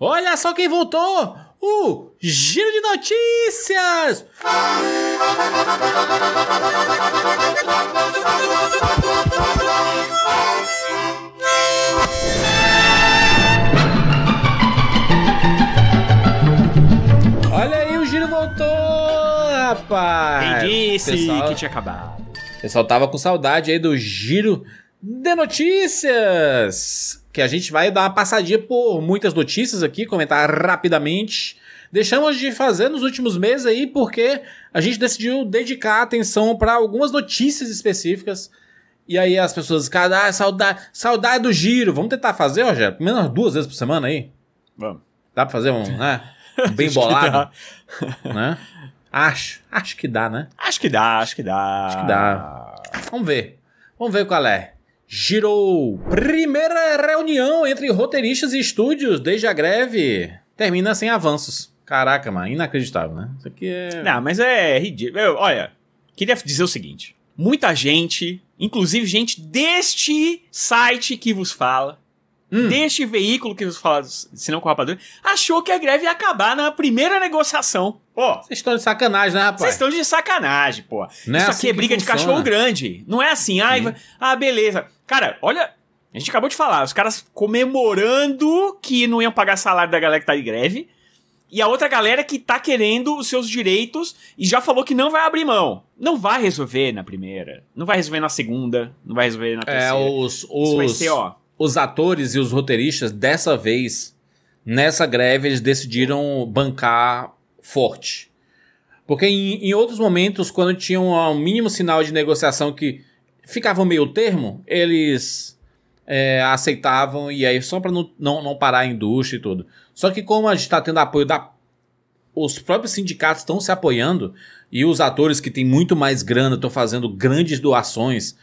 Olha só quem voltou! O Giro de Notícias! Olha aí, o Giro voltou, rapaz! Quem disse pessoal, que tinha acabado? O pessoal tava com saudade aí do Giro de Notícias! que a gente vai dar uma passadinha por muitas notícias aqui, comentar rapidamente. Deixamos de fazer nos últimos meses aí porque a gente decidiu dedicar atenção para algumas notícias específicas. E aí as pessoas, cada ah, saudade, saudade do giro. Vamos tentar fazer, Rogério? Pelo menos duas vezes por semana aí. Vamos. Dá pra fazer um, né? Bem bolado. né? Acho. Acho que dá, né? Acho que dá, acho que dá. Acho que dá. Vamos ver. Vamos ver qual é. Girou! Primeira reunião entre roteiristas e estúdios desde a greve. Termina sem avanços. Caraca, mano, inacreditável, né? Isso aqui é. Não, mas é ridículo. olha, queria dizer o seguinte: muita gente, inclusive gente deste site que vos fala, hum. deste veículo que nos fala, se não com rapadura, achou que a greve ia acabar na primeira negociação. Pô, vocês estão de sacanagem, né, rapaz? Vocês estão de sacanagem, pô. Não é Isso é assim aqui é briga de cachorro grande. Não é assim, ai, ah, beleza. Cara, olha, a gente acabou de falar, os caras comemorando que não iam pagar salário da galera que tá de greve. E a outra galera que tá querendo os seus direitos e já falou que não vai abrir mão. Não vai resolver na primeira. Não vai resolver na segunda. Não vai resolver na é, terceira. É, os. os... Isso vai ser, ó os atores e os roteiristas, dessa vez, nessa greve, eles decidiram bancar forte. Porque em, em outros momentos, quando tinham um mínimo sinal de negociação que ficava meio termo, eles é, aceitavam, e aí só para não, não, não, parar a indústria e tudo. Só que como a gente está tendo apoio da. Os próprios sindicatos estão se apoiando, e os atores que têm muito mais grana estão fazendo grandes doações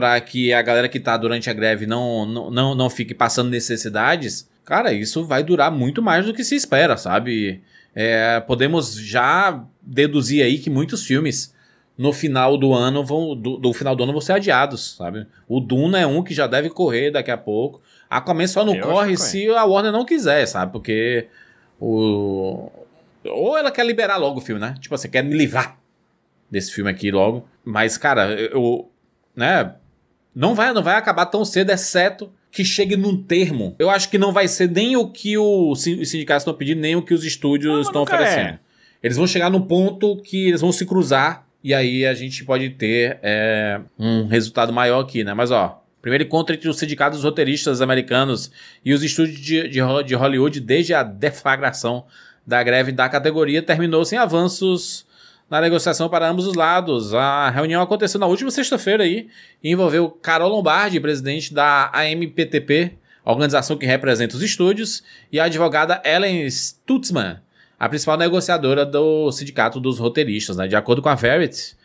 para que a galera que está durante a greve não, não, não, não fique passando necessidades, cara, isso vai durar muito mais do que se espera, sabe? É, podemos já deduzir aí que muitos filmes no final do ano vão do, do, final do ano vão ser adiados, sabe? O Duna é um que já deve correr daqui a pouco. A Aquaman só não Eu corre se a Warner não quiser, sabe? Porque o ou ela quer liberar logo o filme, né? Tipo assim, quer me livrar desse filme aqui logo. Mas cara, eu né, não vai, não vai acabar tão cedo, exceto que chegue num termo. Eu acho que não vai ser nem o que o, os sindicatos estão pedindo, nem o que os estúdios não, estão oferecendo. É. Eles vão chegar num ponto que eles vão se cruzar e aí a gente pode ter é, um resultado maior aqui, né? Mas ó, primeiro encontro entre os sindicatos roteiristas americanos e os estúdios de, de, de Hollywood desde a deflagração da greve da categoria terminou sem avanços na negociação para ambos os lados. A reunião aconteceu na última sexta-feira e envolveu Carol Lombardi, presidente da AMPTP, organização que representa os estúdios, e a advogada Ellen Stutzman, a principal negociadora do Sindicato dos Roteiristas. Né? De acordo com a Verity,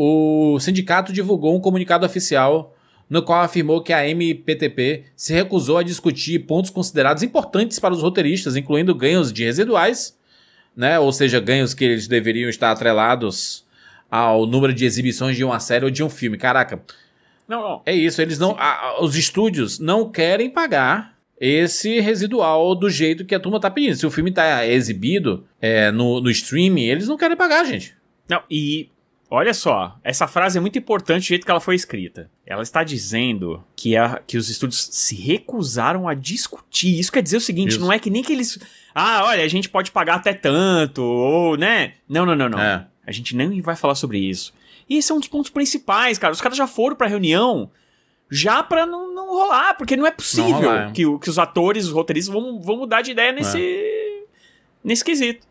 o sindicato divulgou um comunicado oficial no qual afirmou que a MPTP se recusou a discutir pontos considerados importantes para os roteiristas, incluindo ganhos de residuais né? Ou seja, ganhos que eles deveriam estar atrelados ao número de exibições de uma série ou de um filme. Caraca. Não, não. É isso, eles não. A, os estúdios não querem pagar esse residual do jeito que a turma tá pedindo. Se o filme tá exibido é, no, no streaming, eles não querem pagar, gente. Não, e Olha só, essa frase é muito importante do jeito que ela foi escrita. Ela está dizendo que, a, que os estúdios se recusaram a discutir. Isso quer dizer o seguinte: Isso. não é que nem que eles. Ah, olha, a gente pode pagar até tanto, ou, né? Não, não, não, não. É. A gente nem vai falar sobre isso. E esse é um dos pontos principais, cara. Os caras já foram pra reunião já pra não, não rolar, porque não é possível não é. Que, que, os atores, os roteiristas vão, vão mudar de ideia nesse, é. nesse quesito.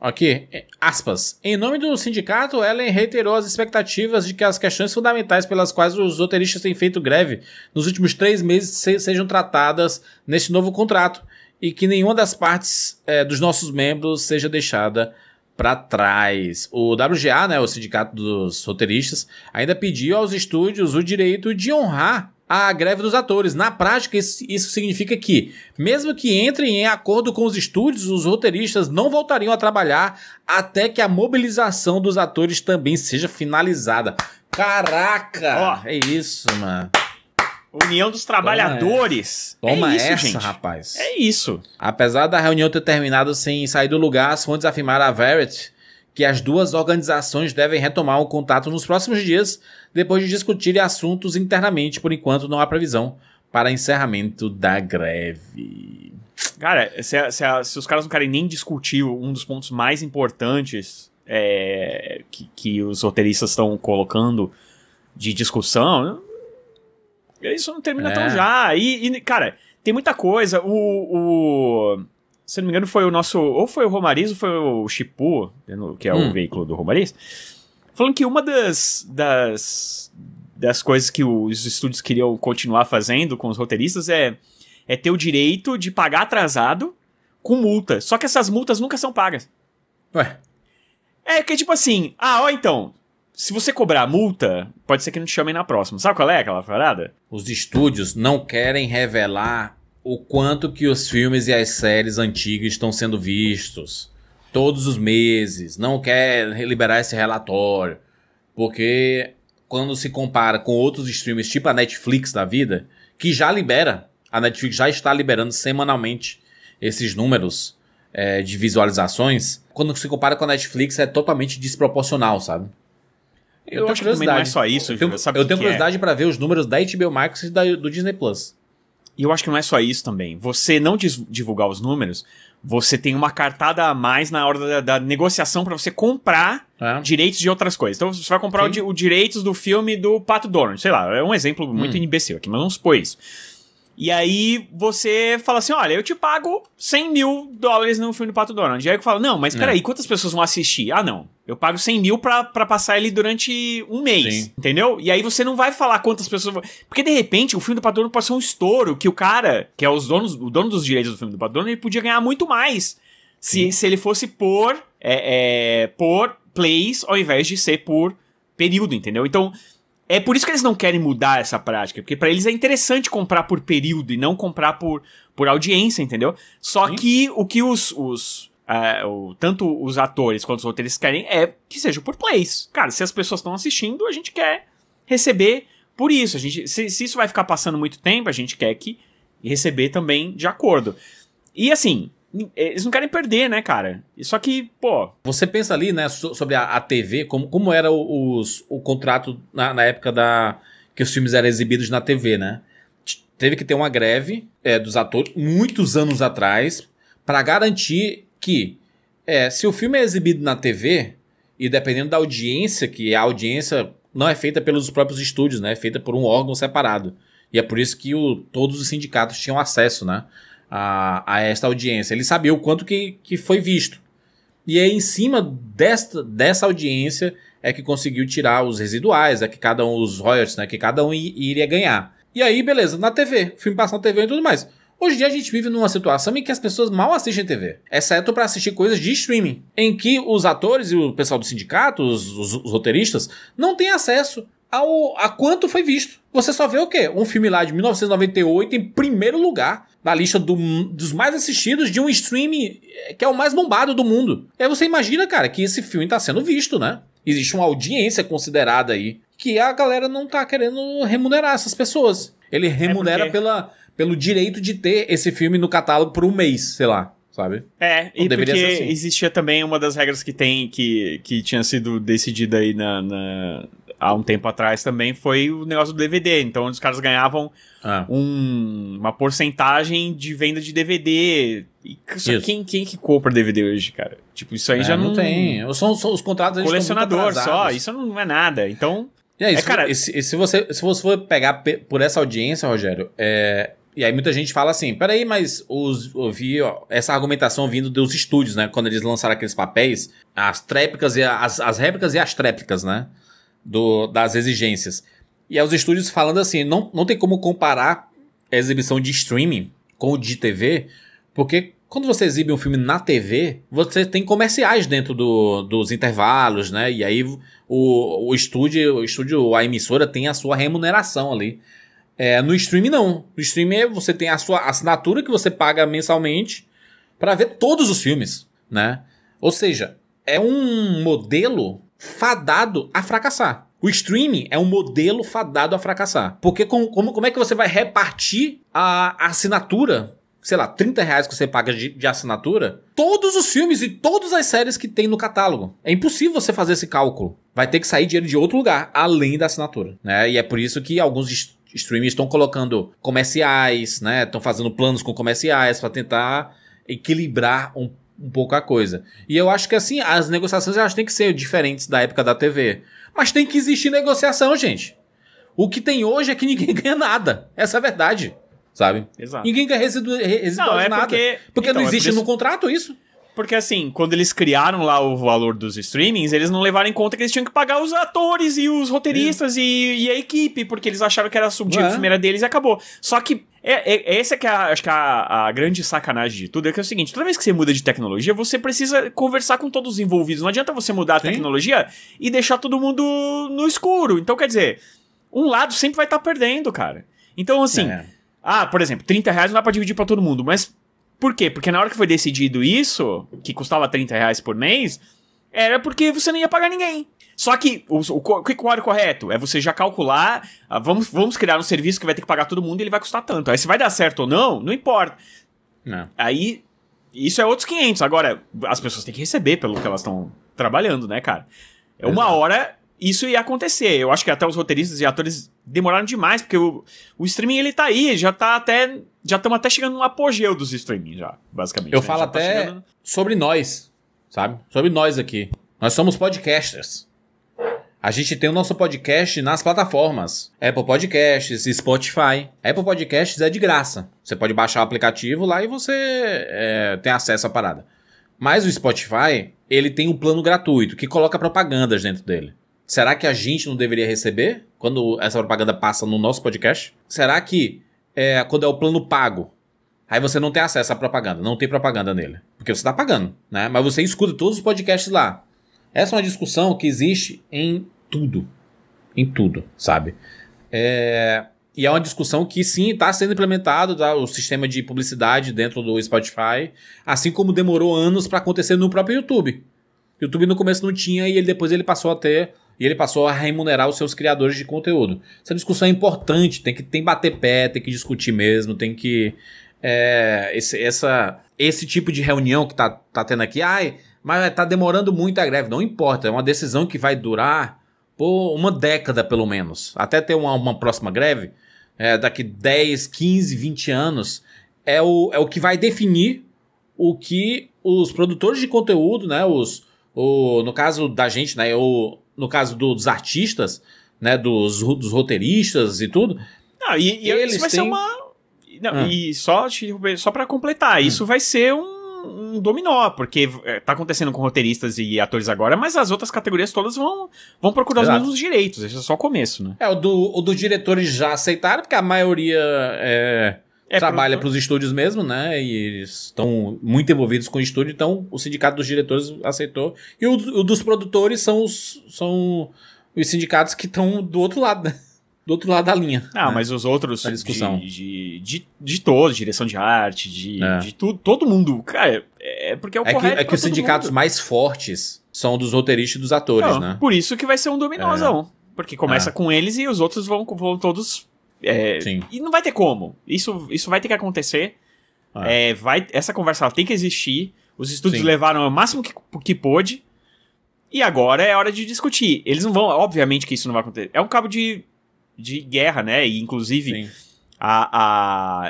Aqui, eh, aspas. Em nome do sindicato, Ellen reiterou as expectativas de que as questões fundamentais pelas quais os roteiristas têm feito greve nos últimos três meses se, sejam tratadas neste novo contrato e que nenhuma das partes é, dos nossos membros seja deixada para trás. O WGA, né, o Sindicato dos Roteiristas, ainda pediu aos estúdios o direito de honrar a greve dos atores. Na prática, isso, significa que, mesmo que entrem em acordo com os estúdios, os roteiristas não voltariam a trabalhar até que a mobilização dos atores também seja finalizada. Caraca! Ó, é isso, mano. União dos Trabalhadores. Toma, Toma é isso, essa, gente. rapaz. É isso. Apesar da reunião ter terminado sem sair do lugar, as fontes afirmaram a Verity que as duas organizações devem retomar o contato nos próximos dias, depois de discutirem assuntos internamente. Por enquanto, não há previsão para encerramento da greve. Cara, se, se, se os caras não querem nem discutir um dos pontos mais importantes é, que, que, os roteiristas estão colocando de discussão, isso não termina é. tão já. E, e, cara, tem muita coisa. O, o se não me engano, foi o nosso. Ou foi o Romariz ou foi o Chipu, que é hum. o veículo do Romariz. Falando que uma das, das, das coisas que os estúdios queriam continuar fazendo com os roteiristas é, é ter o direito de pagar atrasado com multa. Só que essas multas nunca são pagas. Ué. É que tipo assim, ah, ó então, se você cobrar multa, pode ser que não te chamem na próxima. Sabe qual é aquela parada? Os estúdios não querem revelar o quanto que os filmes e as séries antigas estão sendo vistos todos os meses, não quer liberar esse relatório, porque quando se compara com outros streamers, tipo a Netflix da vida, que já libera, a Netflix já está liberando semanalmente esses números é, de visualizações, quando se compara com a Netflix é totalmente desproporcional, sabe? Eu, eu acho que também não é só isso, Eu, eu tenho é? curiosidade é. para ver os números da HBO Max e da, do Disney Plus. E eu acho que não é só isso também. Você não divulgar os números, você tem uma cartada a mais na hora da, da negociação para você comprar é. direitos de outras coisas. Então você vai comprar os direitos do filme do Pato Donald, sei lá, é um exemplo muito hum. imbecil aqui, mas vamos supor isso. E aí você fala assim: olha, eu te pago 100 mil dólares no filme do Pato Donald. E aí eu falo: não, mas é. peraí, quantas pessoas vão assistir? Ah, não. Eu pago 100 mil pra, pra passar ele durante um mês, Sim. entendeu? E aí você não vai falar quantas pessoas vão. Porque de repente o filme do Pato Donald pode ser um estouro que o cara, que é os donos, o dono dos direitos do filme do Pato Donald, ele podia ganhar muito mais se, se ele fosse por, é, é, por plays ao invés de ser por período, entendeu? Então é por isso que eles não querem mudar essa prática, porque para eles é interessante comprar por período e não comprar por, por audiência, entendeu? Só Sim. que o que os, os uh, o, tanto os atores quanto os roteiristas querem é que seja por plays. Cara, se as pessoas estão assistindo, a gente quer receber por isso. A gente, se, se isso vai ficar passando muito tempo, a gente quer que receber também de acordo. E assim, eles não querem perder, né, cara? Só que, pô. Você pensa ali, né, sobre a, a TV, como, como era o, os, o contrato na, na, época da que os filmes eram exibidos na TV, né? Teve que ter uma greve é, dos atores muitos anos atrás para garantir que é, se o filme é exibido na TV, e dependendo da audiência, que a audiência não é feita pelos próprios estúdios, né? É feita por um órgão separado. E é por isso que o, todos os sindicatos tinham acesso, né? a, a esta audiência. Ele sabia o quanto que, que foi visto. E é em cima desta, dessa audiência é que conseguiu tirar os residuais, é que cada um, os royalties, né, que cada um iria ganhar. E aí, beleza, na TV, o filme passa na TV e tudo mais. Hoje em dia a gente vive numa situação em que as pessoas mal assistem TV, exceto para assistir coisas de streaming, em que os atores e o pessoal do sindicato, os, os, os roteiristas, não têm acesso ao, a quanto foi visto. Você só vê o quê? Um filme lá de 1998 em primeiro lugar na lista do, dos mais assistidos de um streaming eh, que é o mais bombado do mundo. E aí você imagina, cara, que esse filme tá sendo visto, né? Existe uma audiência considerada aí que a galera não tá querendo remunerar essas pessoas. Ele é remunera é porque... pela, pelo direito de ter esse filme no catálogo por um mês, sei lá sabe? É, e porque assim. existia também uma das regras que tem, que, que tinha sido decidida aí na, na, há um tempo atrás também foi o negócio do DVD. Então, os caras ganhavam ah. um, uma porcentagem de venda de DVD. E, quem, quem que compra DVD hoje, cara? Tipo, isso aí é, já não... não tem. São, são os contratos... Tá Colecionador só, isso não é nada. Então... E aí, é, isso é, cara... Se, se, você, se você for pegar por essa audiência, Rogério, é, e aí muita gente fala assim, peraí, mas os, ouvi ó, essa argumentação vindo dos estúdios, né? Quando eles lançaram aqueles papéis, as tréplicas e as, as réplicas e as tréplicas, né? do, das exigências. E aos os estúdios falando assim: não, não tem como comparar a exibição de streaming com o de TV, porque quando você exibe um filme na TV, você tem comerciais dentro do, dos intervalos, né? E aí o, o, estúdio, o estúdio, a emissora tem a sua remuneração ali. É, no streaming, não. No streaming, você tem a sua assinatura que você paga mensalmente para ver todos os filmes, né? Ou seja, é um modelo fadado a fracassar. O streaming é um modelo fadado a fracassar. Porque com, como, como é que você vai repartir a, a assinatura sei lá, 30 reais que você paga de, de, assinatura, todos os filmes e todas as séries que tem no catálogo. É impossível você fazer esse cálculo. Vai ter que sair dinheiro de outro lugar, além da assinatura. Né? E é por isso que alguns streamers estão colocando comerciais, né? Estão fazendo planos com comerciais para tentar equilibrar um um pouco a coisa. E eu acho que assim, as negociações elas têm que ser diferentes da época da TV. Mas tem que existir negociação, gente. O que tem hoje é que ninguém ganha nada. Essa é a verdade. Sabe? Exato. Ninguém ganha residual, residual não, é nada. Porque, porque então, não existe é por isso... no contrato isso. Porque assim, quando eles criaram lá o valor dos streamings, eles não levaram em conta que eles tinham que pagar os atores e os roteiristas e, e, a equipe, porque eles acharam que era subtítulo é. primeira deles e acabou. Só que é, é, essa que é a, acho que é a, a, grande sacanagem de tudo é que é o seguinte: toda vez que você muda de tecnologia, você precisa conversar com todos os envolvidos. Não adianta você mudar Sim. a tecnologia e deixar todo mundo no escuro. Então, quer dizer, um lado sempre vai estar tá perdendo, cara. Então, assim. É. Ah, por exemplo, 30 reais não dá pra dividir pra todo mundo, mas por quê? Porque na hora que foi decidido isso, que custava 30 reais por mês, era porque você não ia pagar ninguém. Só que o, o, o que é correto? É você já calcular, ah, vamos, vamos criar um serviço que vai ter que pagar todo mundo e ele vai custar tanto. Aí se vai dar certo ou não, não importa. Não. É. Aí, isso é outros 500. Agora, as pessoas têm que receber pelo que elas estão trabalhando, né, cara? É uma hora isso ia acontecer. Eu acho que até os roteiristas e atores demoraram demais, porque o, o streaming ele tá aí, já tá até. Já estamos até chegando no apogeu dos streaming, já, basicamente. Eu né? falo já tá até tá chegando... sobre nós, sabe? Sobre nós aqui. Nós somos podcasters. A gente tem o nosso podcast nas plataformas. Apple Podcasts, Spotify. Apple Podcasts é de graça. Você pode baixar o aplicativo lá e você é, tem acesso à parada. Mas o Spotify, ele tem um plano gratuito que coloca propagandas dentro dele. Será que a gente não deveria receber quando essa propaganda passa no nosso podcast? Será que é, quando é o plano pago, aí você não tem acesso à propaganda, não tem propaganda nele? Porque você está pagando, né? Mas você escuta todos os podcasts lá. Essa é uma discussão que existe em tudo. Em tudo, sabe? É, e é uma discussão que sim está sendo implementado tá? o sistema de publicidade dentro do Spotify, assim como demorou anos para acontecer no próprio YouTube. YouTube no começo não tinha e ele, depois ele passou a ter e ele passou a remunerar os seus criadores de conteúdo. Essa discussão é importante, tem que tem bater pé, tem que discutir mesmo, tem que. É, esse, essa, esse tipo de reunião que tá, tá tendo aqui, ai, mas tá demorando muito a greve. Não importa, é uma decisão que vai durar por uma década, pelo menos. Até ter uma, uma próxima greve, é, daqui 10, 15, 20 anos, é o, é o que vai definir o que os produtores de conteúdo, né? Os, o, no caso da gente, né? O, no caso do, dos artistas, né, dos, dos roteiristas e tudo. Não, e, e eles isso vai têm... ser uma. Não, ah. E só, só para completar, ah. isso vai ser um um dominó, porque é, tá acontecendo com roteiristas e atores agora, mas as outras categorias todas vão, vão procurar Exato. os mesmos direitos, esse é só o começo, né? É, o, do, o dos diretores já aceitaram, porque a maioria é, é Trabalha para os estúdios mesmo, né? E eles estão muito envolvidos com o estúdio, então o sindicato dos diretores aceitou. E o, o dos produtores são os, são os sindicatos que estão do outro lado, né? do outro lado da linha. Ah, né? mas os outros discussão. De, de, de, de todos, direção de arte, de, é. de tudo, todo mundo. Cara, é, é porque é o é Que, é que os sindicatos mundo. mais fortes são dos roteiristas e dos atores, Não, né? Por isso que vai ser um dominózão. É. Porque começa é. com eles e os outros vão, vão todos é, Sim. E não vai ter como. Isso, isso vai ter que acontecer. Ah. É, vai, essa conversa tem que existir. Os estudos Sim. levaram o máximo que, que pôde. E agora é hora de discutir. Eles não vão, obviamente que isso não vai acontecer. É um cabo de, de guerra, né? E inclusive Sim. a,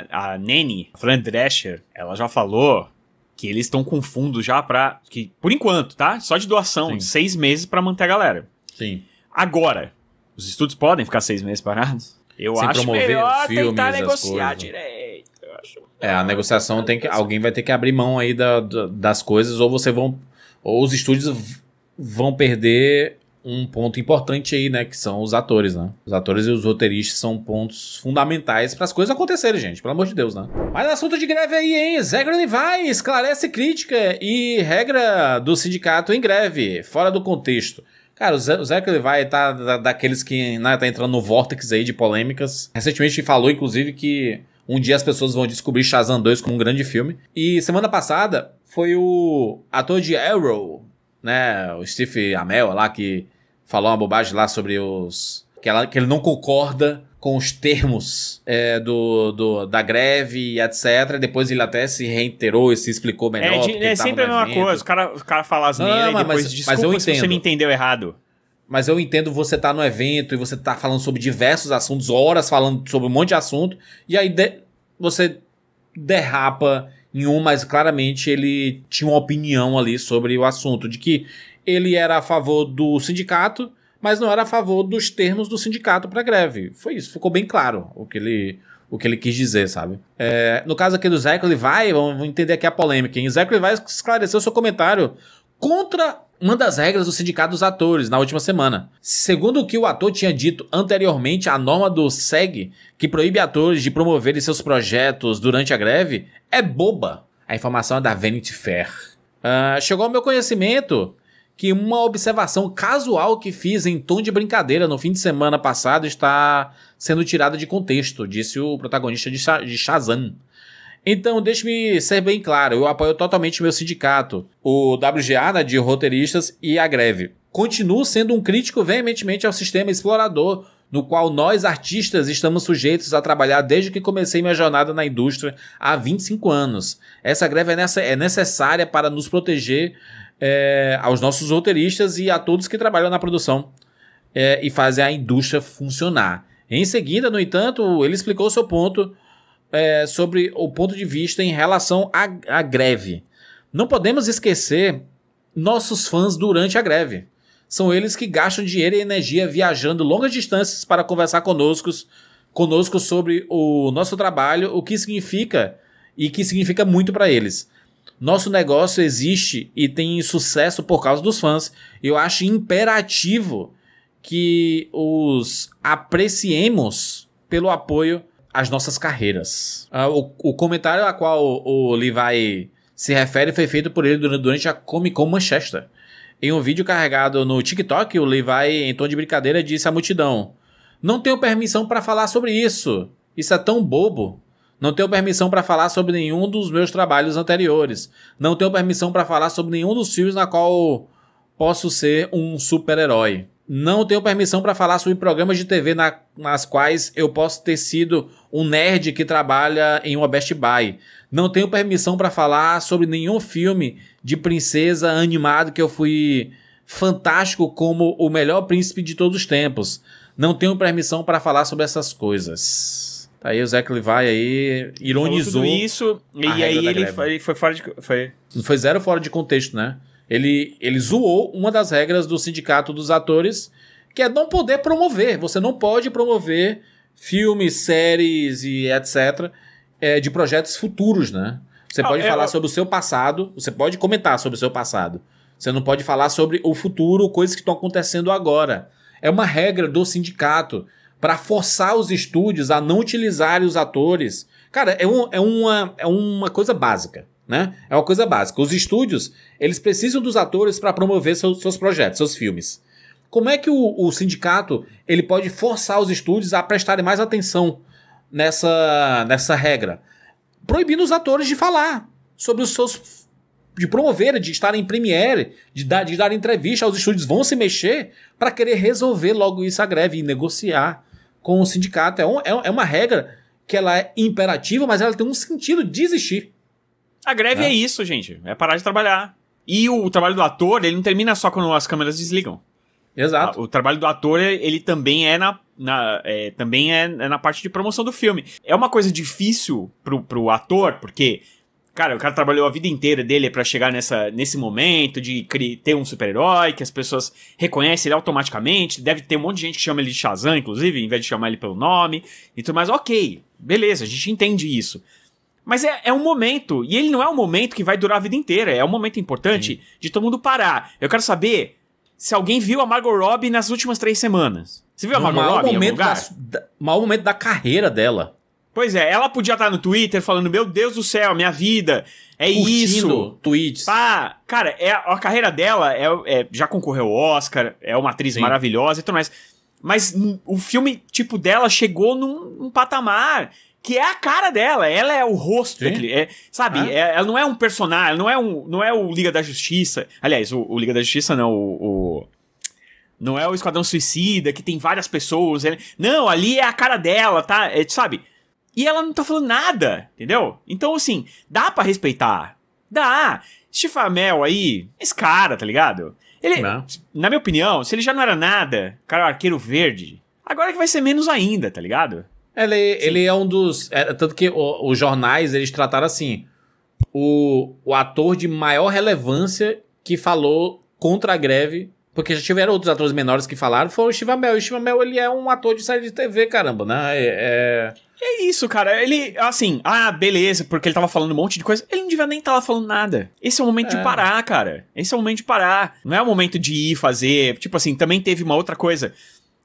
a, a Nene, a Fran Drescher, ela já falou que eles estão com fundo já pra. Que, por enquanto, tá? Só de doação, Sim. de seis meses para manter a galera. Sim. Agora, os estudos podem ficar seis meses parados? Eu sem acho promover melhor filmes, tentar negociar coisas. direito. Acho... É, a negociação tem que. Alguém vai ter que abrir mão aí da, da, das coisas, ou você vão. Ou os estúdios vão perder um ponto importante aí, né? Que são os atores, né? Os atores e os roteiristas são pontos fundamentais para as coisas acontecerem, gente. Pelo amor de Deus, né? Mas assunto de greve aí, hein? Zé Grande vai, esclarece crítica e regra do sindicato em greve, fora do contexto. Cara, o ele vai tá da, daqueles que né, tá entrando no vórtice aí de polêmicas. Recentemente falou, inclusive, que um dia as pessoas vão descobrir Shazam 2 como um grande filme. E semana passada foi o ator de Arrow, né? O Steve Amell lá, que falou uma bobagem lá sobre os que, ela, que ele não concorda com os termos é, do, do, da greve, etc. Depois ele até se reiterou e se explicou é, melhor. É, é sempre a mesma evento. coisa. O cara, o cara fala as neiras e depois mas, desculpa mas eu você me entendeu errado. Mas eu entendo você tá no evento e você tá falando sobre diversos assuntos, horas falando sobre um monte de assunto, e aí de, você derrapa em um, mas claramente ele tinha uma opinião ali sobre o assunto, de que ele era a favor do sindicato, mas não era a favor dos termos do sindicato para greve. Foi isso, ficou bem claro o que ele, o que ele quis dizer, sabe? É, no caso aqui do Zeco, ele vai, vamos entender aqui a polêmica. Hein? Zeco ele vai esclarecer o seu comentário contra uma das regras do sindicato dos atores na última semana. Segundo o que o ator tinha dito anteriormente, a norma do SEG, que proíbe atores de promoverem seus projetos durante a greve, é boba. A informação é da Vanity Fair. Uh, chegou ao meu conhecimento que uma observação casual que fiz em tom de brincadeira no fim de semana passado está sendo tirada de contexto, disse o protagonista de, Shazam. Então, deixe-me ser bem claro, eu apoio totalmente meu sindicato, o WGA né, de roteiristas e a greve. Continuo sendo um crítico veementemente ao sistema explorador no qual nós artistas estamos sujeitos a trabalhar desde que comecei minha jornada na indústria há 25 anos. Essa greve é, é necessária para nos proteger é, aos nossos roteiristas e a todos que trabalham na produção é, e fazem a indústria funcionar. Em seguida, no entanto, ele explicou seu ponto é, sobre o ponto de vista em relação à, à greve. Não podemos esquecer nossos fãs durante a greve. São eles que gastam dinheiro e energia viajando longas distâncias para conversar conosco, conosco sobre o nosso trabalho, o que significa e que significa muito para eles. Nosso negócio existe e tem sucesso por causa dos fãs. Eu acho imperativo que os apreciemos pelo apoio às nossas carreiras. Ah, o, o comentário a qual o, o Levi se refere foi feito por ele durante a Comic Con Manchester. Em um vídeo carregado no TikTok, o Levi, em tom de brincadeira, disse à multidão: Não tenho permissão para falar sobre isso. Isso é tão bobo. Não tenho permissão para falar sobre nenhum dos meus trabalhos anteriores. Não tenho permissão para falar sobre nenhum dos filmes na qual posso ser um super-herói. Não tenho permissão para falar sobre programas de TV na, nas quais eu posso ter sido um nerd que trabalha em uma Best Buy. Não tenho permissão para falar sobre nenhum filme de princesa animado que eu fui fantástico como o melhor príncipe de todos os tempos. Não tenho permissão para falar sobre essas coisas. Aí o Zé vai aí ironizou. Falou tudo isso, e aí ele foi, foi, fora de. Foi. foi zero fora de contexto, né? Ele, ele zoou uma das regras do sindicato dos atores, que é não poder promover. Você não pode promover filmes, séries e etc. É, de projetos futuros, né? Você ah, pode é, falar eu... sobre o seu passado, você pode comentar sobre o seu passado. Você não pode falar sobre o futuro, coisas que estão acontecendo agora. É uma regra do sindicato para forçar os estúdios a não utilizarem os atores. Cara, é, um, é, uma, é uma coisa básica. Né? É uma coisa básica. Os estúdios, eles precisam dos atores para promover seus, seus projetos, seus filmes. Como é que o, o sindicato ele pode forçar os estúdios a prestarem mais atenção nessa, nessa regra? Proibindo os atores de falar sobre os seus de promover, de estar em premiere, de dar, de dar entrevista, os estúdios vão se mexer para querer resolver logo isso a greve e negociar com o sindicato. É, um, é, é uma regra que ela é imperativa, mas ela tem um sentido de existir. A greve é. é isso, gente. É parar de trabalhar. E o trabalho do ator, ele não termina só quando as câmeras desligam. Exato. Ah, o trabalho do ator, ele também é na, na é, também é, é, na parte de promoção do filme. É uma coisa difícil pro, pro ator, porque Cara, o cara trabalhou a vida inteira dele para chegar nessa, nesse momento de ter um super-herói que as pessoas reconhecem ele automaticamente. Deve ter um monte de gente que chama ele de Shazam, inclusive, em vez de chamar ele pelo nome e tudo mais. Ok, beleza, a gente entende isso. Mas é, é, um momento, e ele não é um momento que vai durar a vida inteira, é um momento importante Sim. de todo mundo parar. Eu quero saber se alguém viu a Margot Robbie nas últimas três semanas. Você viu a Margot Robbie em o momento da carreira dela. Pois é, ela podia estar no Twitter falando: Meu Deus do céu, minha vida, é Curtindo isso. tweets. Pá, cara, é, a carreira dela é, é já concorreu ao Oscar, é uma atriz Sim. maravilhosa e tudo mais. Mas o filme, tipo, dela chegou num, patamar que é a cara dela, ela é o rosto daquele. É, sabe, ah. é, ela não é um personagem, não é, um, não é o Liga da Justiça. Aliás, o, o Liga da Justiça não, o, o não é o Esquadrão Suicida, que tem várias pessoas. Ele... Não, ali é a cara dela, tá? É, sabe? E ela não tá falando nada, entendeu? Então, assim, dá para respeitar. Dá. Chifamel aí, esse cara, tá ligado? Ele, não. na minha opinião, se ele já não era nada, cara, é arqueiro verde, agora é que vai ser menos ainda, tá ligado? Ele, ele é um dos. É, tanto que o, os jornais eles trataram assim: o, o ator de maior relevância que falou contra a greve. Porque já tiveram outros atores menores que falaram, foi o Chivamel. E o Chivamel, ele é um ator de série de TV, caramba, né? É, é... É isso, cara. Ele, assim, ah, beleza, porque ele tava falando um monte de coisa. Ele não devia nem estar falando nada. Esse é o momento é. de parar, cara. Esse é o momento de parar. Não é o momento de ir fazer. Tipo assim, também teve uma outra coisa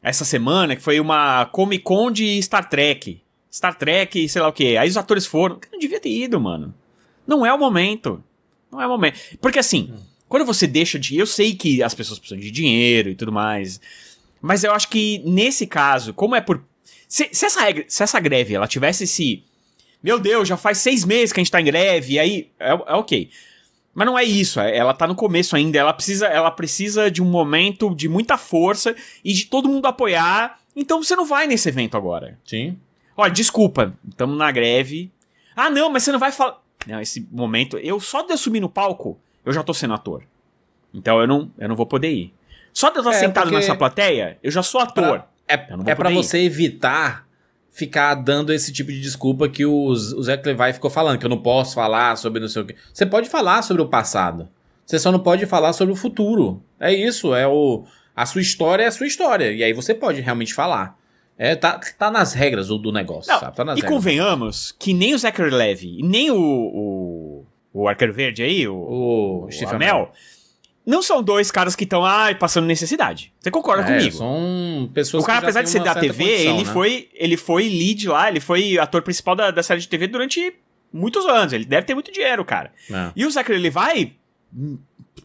essa semana, que foi uma Comic Con de Star Trek. Star Trek, sei lá o quê. Aí os atores foram. não devia ter ido, mano. Não é o momento. Não é o momento. Porque assim, hum. quando você deixa de. Eu sei que as pessoas precisam de dinheiro e tudo mais. Mas eu acho que nesse caso, como é por se, se, essa, se essa greve ela tivesse esse. Meu Deus, já faz seis meses que a gente tá em greve, e aí. É, é ok. Mas não é isso, é, ela tá no começo ainda, ela precisa, ela precisa de um momento de muita força e de todo mundo apoiar. Então você não vai nesse evento agora. Sim. Olha, desculpa, estamos na greve. Ah, não, mas você não vai falar. Não, esse momento, eu só de eu subir no palco, eu já tô sendo ator. Então eu não, eu não vou poder ir. Só de eu estar tá é, sentado porque... nessa plateia, eu já sou ator. Pra é, é para você evitar ficar dando esse tipo de desculpa que o Zé Clevai ficou falando, que eu não posso falar sobre não sei o quê. Você pode falar sobre o passado. Você só não pode falar sobre o futuro. É isso, é o. A sua história é a sua história. E aí você pode realmente falar. É, tá, tá nas regras do, do negócio, não, sabe? Tá nas e regras. convenhamos que nem o Zachary Levy, nem o, o, o Arqueiro Verde aí, o, o, o Amell, não são dois caras que estão, ai, passando necessidade. Você concorda é, comigo? São pessoas O cara, apesar de ser da TV, condição, ele, né? foi, ele foi lead lá, ele foi ator principal da, da série de TV durante muitos anos. Ele deve ter muito dinheiro, cara. É. E o Zachary ele vai, hum,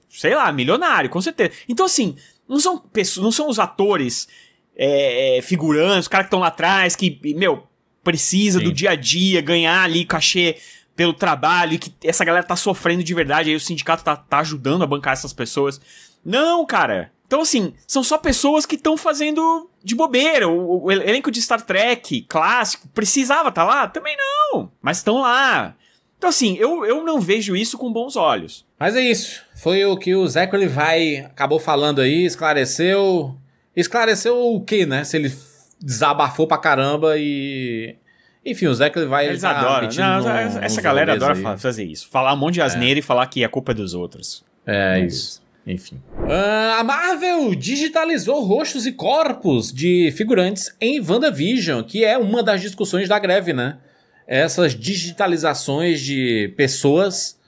sei lá, milionário, com certeza. Então, assim, não são, pessoas, não são os atores é, é figurantes, os caras que estão lá atrás, que, meu, precisa Sim. do dia a dia, ganhar ali cachê pelo trabalho, que essa galera tá sofrendo de verdade, aí o sindicato tá, tá ajudando a bancar essas pessoas. Não, cara. Então, assim, são só pessoas que estão fazendo de bobeira. O, o, elenco de Star Trek clássico precisava tá lá? Também não. Mas estão lá. Então, assim, eu, eu não vejo isso com bons olhos. Mas é isso. Foi o que o Zeco ele vai acabou falando aí, esclareceu. Esclareceu o que, né? Se ele desabafou pra caramba e enfim, o Zeca ele vai. Eles tá adoram. Não, no, essa galera adora fazer isso. Falar um monte de asneira é. e falar que a é culpa é dos outros. É, é isso. Enfim. Uh, a Marvel digitalizou rostos e corpos de figurantes em WandaVision, que é uma das discussões da greve, né? Essas digitalizações de pessoas.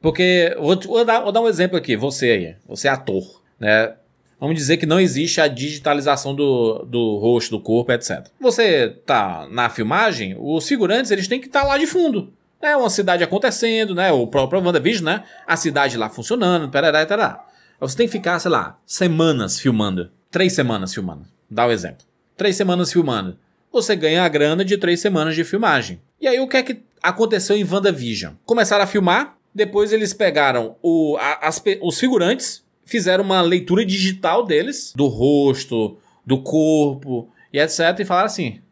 Porque, vou, vou, dar, vou dar um exemplo aqui, você aí, você é ator, né? Vamos dizer que não existe a digitalização do, do rosto, do corpo, etc. Você tá na filmagem, os figurantes eles têm que estar tá lá de fundo. É né? uma cidade acontecendo, né? O próprio WandaVision, né? A cidade lá funcionando, tarará, tarará. Você tem que ficar, sei lá, semanas filmando. Três semanas filmando. Dá o um exemplo. Três semanas filmando. Você ganha a grana de três semanas de filmagem. E aí o que é que aconteceu em WandaVision? Começaram a filmar, depois eles pegaram o, a, as, os figurantes, fizeram uma leitura digital deles, do rosto, do corpo e etc. E falaram assim: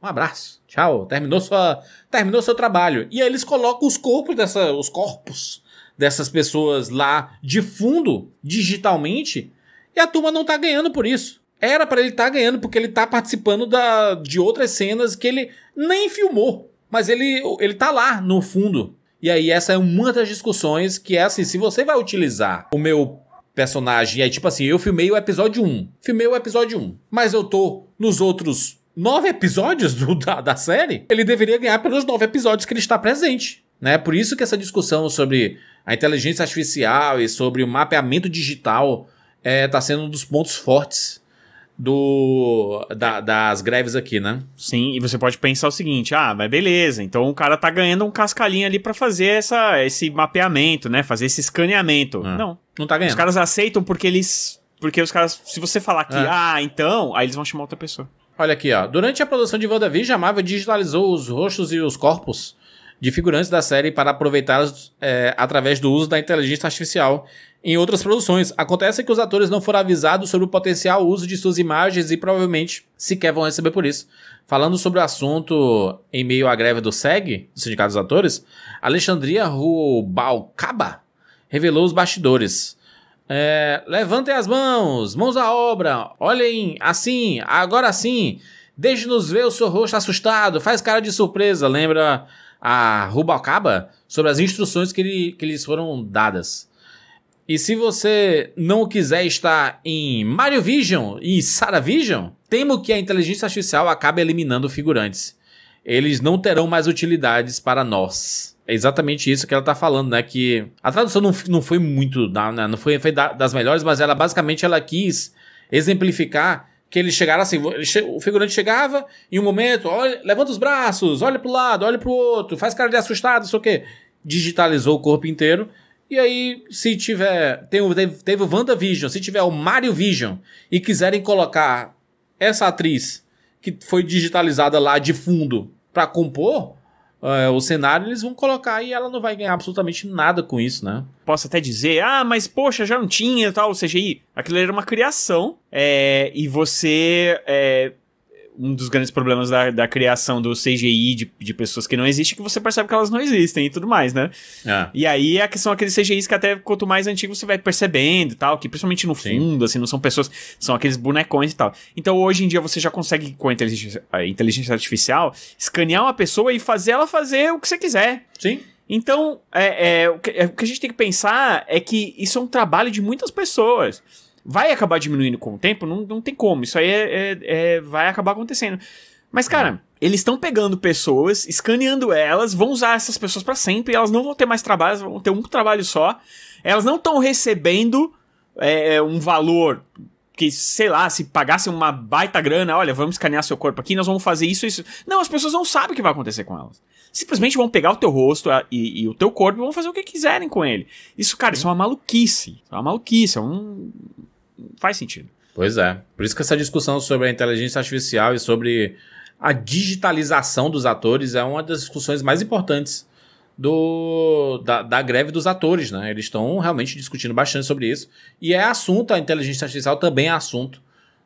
um abraço, tchau, terminou, sua, terminou seu trabalho. E aí eles colocam os corpos dessa, os corpos dessas pessoas lá de fundo, digitalmente, e a turma não tá ganhando por isso. Era para ele estar tá ganhando porque ele tá participando da, de outras cenas que ele nem filmou, mas ele ele tá lá no fundo. E aí essa é uma das discussões que é assim, se você vai utilizar o meu personagem. E aí, tipo assim, eu filmei o episódio 1. Filmei o episódio 1. Mas eu tô nos outros nove episódios do, da, da série. Ele deveria ganhar pelos nove episódios que ele está presente. Né? Por isso que essa discussão sobre a inteligência artificial e sobre o mapeamento digital está é, tá sendo um dos pontos fortes do da, das greves aqui, né? Sim, e você pode pensar o seguinte, ah, mas beleza, então o cara tá ganhando um cascalinho ali para fazer essa, esse mapeamento, né? Fazer esse escaneamento. É. Não. Não tá ganhando. Os caras aceitam porque eles... Porque os caras, se você falar que, é. ah, então, aí eles vão chamar outra pessoa. Olha aqui, ó. Durante a produção de WandaVision, a Marvel digitalizou os rostos e os corpos de figurantes da série para aproveitá-los é, através do uso da inteligência artificial em outras produções. Acontece que os atores não foram avisados sobre o potencial uso de suas imagens e provavelmente sequer vão receber por isso. Falando sobre o assunto em meio à greve do SEG, do Sindicato dos Atores, Alexandria Rubalcaba revelou os bastidores. É, levantem as mãos, mãos à obra, olhem assim, agora sim, deixe-nos ver o seu rosto assustado, faz cara de surpresa, lembra a Rubalcaba sobre as instruções que, ele, que lhes foram dadas. E se você não quiser estar em Mario Vision e Sara Vision, temo que a inteligência artificial acabe eliminando figurantes. Eles não terão mais utilidades para nós. É exatamente isso que ela está falando, né? Que a tradução não, não foi muito, né? não foi, foi das melhores, mas ela basicamente ela quis exemplificar que eles chegaram assim, o figurante chegava em um momento, olha, levanta os braços, olha para o lado, olha para o outro, faz cara de assustado, não sei o quê. Digitalizou o corpo inteiro e aí, se tiver. Tem o, teve, teve o WandaVision, se tiver o Mario Vision e quiserem colocar essa atriz que foi digitalizada lá de fundo para compor eh, o cenário, eles vão colocar e ela não vai ganhar absolutamente nada com isso, né? Posso até dizer, ah, mas poxa, já não tinha tal, ou seja, aquilo era uma criação é, e você. É um dos grandes problemas da, da criação do CGI de, de pessoas que não existem, que você percebe que elas não existem e tudo mais, né? É. E aí é que são aqueles CGIs que até quanto mais antigo você vai percebendo e tal, que principalmente no fundo, assim, não são pessoas, são aqueles bonecões e tal. Então hoje em dia você já consegue, com a inteligência, a inteligência artificial, escanear uma pessoa e fazer ela fazer o que você quiser. Sim. Então, é, é, o, que, é, o que a gente tem que pensar é que isso é um trabalho de muitas pessoas vai acabar diminuindo com o tempo, não, não tem como. Isso aí é, é, é vai acabar acontecendo. Mas, cara, eles estão pegando pessoas, escaneando elas, vão usar essas pessoas para sempre, elas não vão ter mais trabalho vão ter um trabalho só. Elas não estão recebendo é, é, um valor que, sei lá, se pagasse uma baita grana, olha, vamos escanear seu corpo aqui, nós vamos fazer isso, isso. Não, as pessoas não sabem o que vai acontecer com elas. Simplesmente vão pegar o teu rosto e, e o teu corpo e vão fazer o que quiserem com ele. Isso, cara, isso é uma maluquice. Isso é uma maluquice, é um, faz sentido. Pois é. Por isso que essa discussão sobre a inteligência artificial e sobre a digitalização dos atores é uma das discussões mais importantes do, da, da, greve dos atores, né? Eles estão realmente discutindo bastante sobre isso. E é assunto, a inteligência artificial também é assunto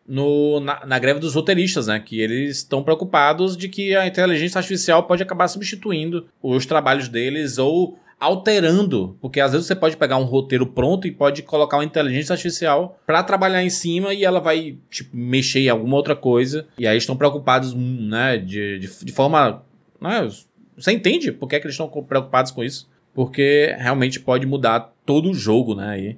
no, na, na greve dos roteiristas, né? Que eles estão preocupados de que a inteligência artificial pode acabar substituindo os trabalhos deles ou alterando, porque às vezes você pode pegar um roteiro pronto e pode colocar uma inteligência artificial para trabalhar em cima e ela vai tipo, mexer em alguma outra coisa. E aí estão preocupados, hum, né, de, de, de forma. Né, você entende por que, é que eles estão preocupados com isso? Porque realmente pode mudar todo o jogo, né? E,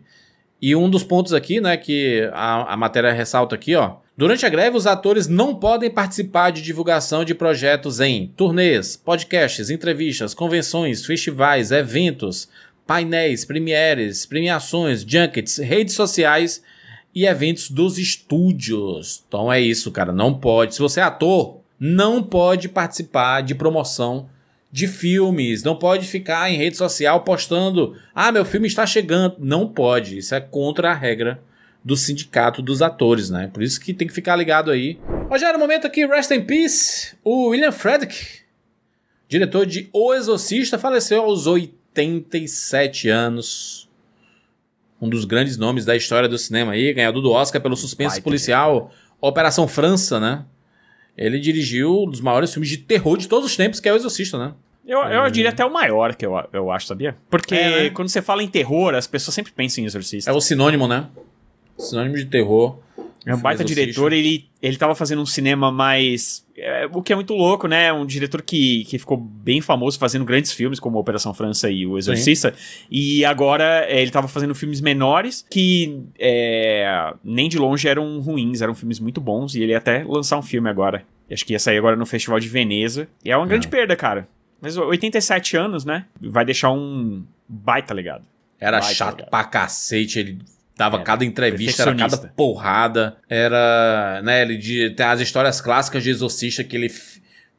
e um dos pontos aqui, né, que a, a matéria ressalta aqui, ó, Durante a greve, os atores não podem participar de divulgação de projetos em turnês, podcasts, entrevistas, convenções, festivais, eventos, painéis, premieres, premiações, junkets, redes sociais e eventos dos estúdios. Então é isso, cara, não pode. Se você é ator, não pode participar de promoção de filmes, não pode ficar em rede social postando: ah, meu filme está chegando. Não pode, isso é contra a regra do sindicato dos atores, né? Por isso que tem que ficar ligado aí. era um momento aqui, rest in peace. O William Frederick, diretor de O Exorcista, faleceu aos 87 anos. Um dos grandes nomes da história do cinema aí, ganhador do Oscar pelo suspense Vai, policial Operação França, né? Ele dirigiu um dos maiores filmes de terror de todos os tempos, que é O Exorcista, né? Eu, eu hum. diria até o maior que eu, eu acho, sabia? Porque é, né? quando você fala em terror, as pessoas sempre pensam em Exorcista. É o sinônimo, né? Sinônimo de terror. É um baita diretor, ele, ele tava fazendo um cinema mais. É, o que é muito louco, né? Um diretor que, que ficou bem famoso fazendo grandes filmes, como Operação França e O Exorcista. Sim. E agora é, ele tava fazendo filmes menores que é, nem de longe eram ruins, eram filmes muito bons. E ele ia até lançar um filme agora. Acho que ia sair agora no Festival de Veneza. E é uma grande é. perda, cara. Mas 87 anos, né? Vai deixar um baita legado. Era baita chato legado. pra cacete, ele dava era, é, cada entrevista, era cada porrada. Era, né, ele de, tem as histórias clássicas de exorcista que ele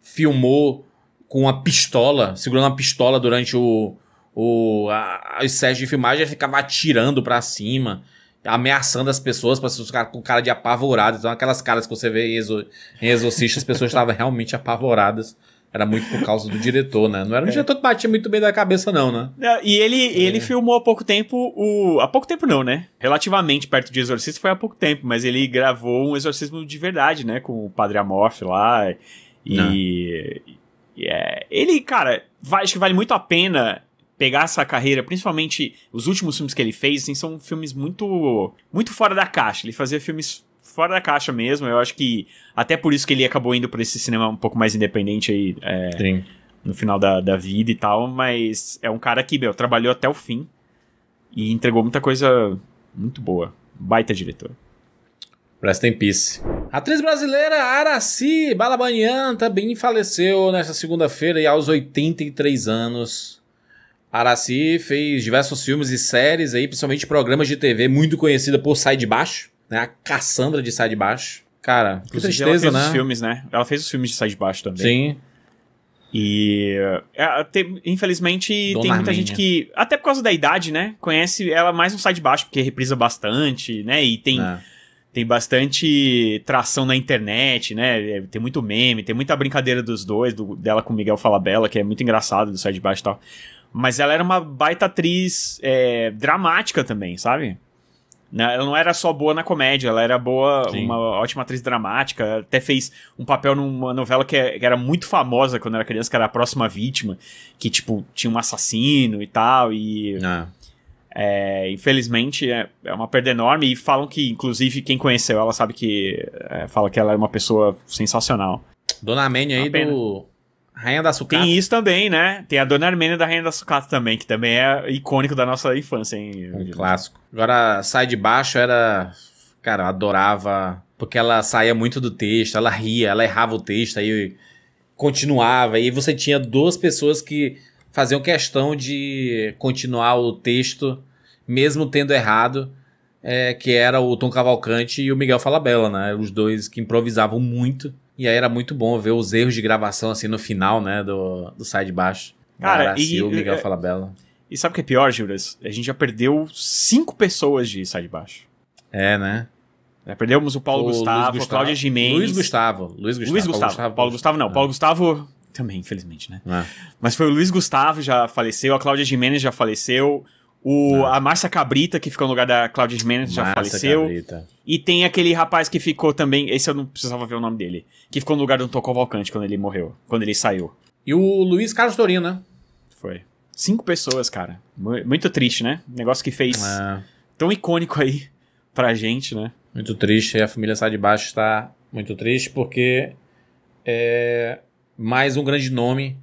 filmou com uma pistola, segurando uma pistola durante o, o a, de filmagem, ele ficava atirando para cima, ameaçando as pessoas, para os com cara de apavorado. Então, aquelas caras que você vê em, exor em Exorcista, as pessoas estavam realmente apavoradas. Era muito por causa do diretor, né? Não era um é. diretor que batia muito bem da cabeça, não, né? É, e ele, é. ele filmou há pouco tempo o. Há pouco tempo, não, né? Relativamente perto de Exorcista foi há pouco tempo, mas ele gravou um exorcismo de verdade, né? Com o Padre Amorf lá. E. e é, ele, cara, vai, acho que vale muito a pena pegar essa carreira, principalmente os últimos filmes que ele fez, assim, são filmes muito muito fora da caixa. Ele fazia filmes fora da caixa mesmo. Eu acho que até por isso que ele acabou indo para esse cinema um pouco mais independente aí. É, no final da, da vida e tal, mas é um cara que, meu, trabalhou até o fim e entregou muita coisa muito boa. Baita diretor. Presta em peace. A atriz brasileira Araci Balabanian também faleceu nesta segunda-feira e aos 83 anos. Araci fez diversos filmes e séries aí, principalmente programas de TV, muito conhecida por Sai de Baixo, né? A Cassandra de Sai de Baixo. Cara, que Inclusive, tristeza, ela fez né? Os filmes, né? Ela fez os filmes de Sai de Baixo também. Sim. E é, tem, infelizmente Dona tem muita gente que, até por causa da idade, né, conhece ela mais no Sai de Baixo, porque reprisa bastante, né? E tem é. tem bastante tração na internet, né? É, tem muito meme, tem muita brincadeira dos dois, do, dela com Miguel Falabella, que é muito engraçado do Sai de Baixo e tal. Mas ela era uma baita atriz é, dramática também, sabe? Né? Ela não era só boa na comédia, ela era boa, Sim. uma ótima atriz dramática. Até fez um papel numa novela é, que era muito famosa quando era criança, que era a próxima vítima, que, tipo, tinha um assassino e tal. E. Ah. É, infelizmente é, é uma perda enorme. E falam que, inclusive, quem conheceu ela sabe que. É, fala que ela é uma pessoa sensacional. Dona amênia aí do Rainha da Sucata. Tem isso também, né? Tem a Dona Armênia da Rainha da Sucata também, que também é icônico da nossa infância, hein? Um clássico. Agora, Sai de Baixo era... Cara, eu adorava... Porque ela saía muito do texto, ela ria, ela errava o texto, aí continuava. E você tinha duas pessoas que faziam questão de continuar o texto, mesmo tendo errado. É, que era o Tom Cavalcante e o Miguel Falabella, né? Os dois que improvisavam muito e aí era muito bom ver os erros de gravação assim no final, né, do, do sai de baixo. Cara, Araci, e, o Miguel é, Falabella. E sabe o que é pior, Juras? A gente já perdeu cinco pessoas de sai de baixo. É, né? Já é, perdemos o Paulo o Gustavo, Luiz Cláudia Gimenez. Luiz Gustavo, Luiz Gustavo. Luiz Gustavo. Paulo Gustavo, Paulo Gustavo não. É. Paulo Gustavo também, infelizmente, né? É. Mas foi o Luiz Gustavo já faleceu, a Cláudia Gimenez já faleceu, o, tá. a Márcia Cabrita, que ficou no lugar da Claudia Jimenez, já faleceu. Cabrita. E tem aquele rapaz que ficou também. Esse eu não precisava ver o nome dele. Que ficou no lugar do Antônio Volcante quando ele morreu. Quando ele saiu. E o Luiz Carlos Torino, né? Foi. Cinco pessoas, cara. Muito triste, né? Negócio que fez é. tão icônico aí pra gente, né? Muito triste. A família Sai de Baixo está muito triste porque é mais um grande nome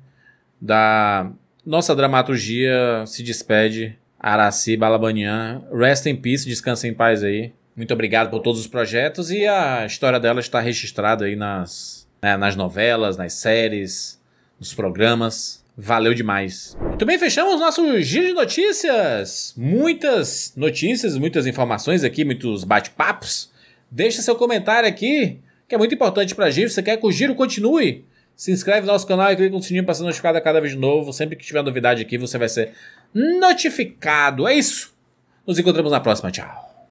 da nossa dramaturgia se despede Araci Balabanian. Rest in peace, descansa em paz aí. Muito obrigado por todos os projetos e a história dela está registrada aí nas, né, nas novelas, nas séries, nos programas. Valeu demais. Muito bem, fechamos nosso giro de notícias. Muitas notícias, muitas informações aqui, muitos bate-papos. Deixa seu comentário aqui, que é muito importante para a gente. Você quer que o giro continue? Se inscreve no nosso canal e clica no sininho para ser notificado a cada vídeo novo. Sempre que tiver novidade aqui, você vai ser notificado. É isso. Nos encontramos na próxima. Tchau.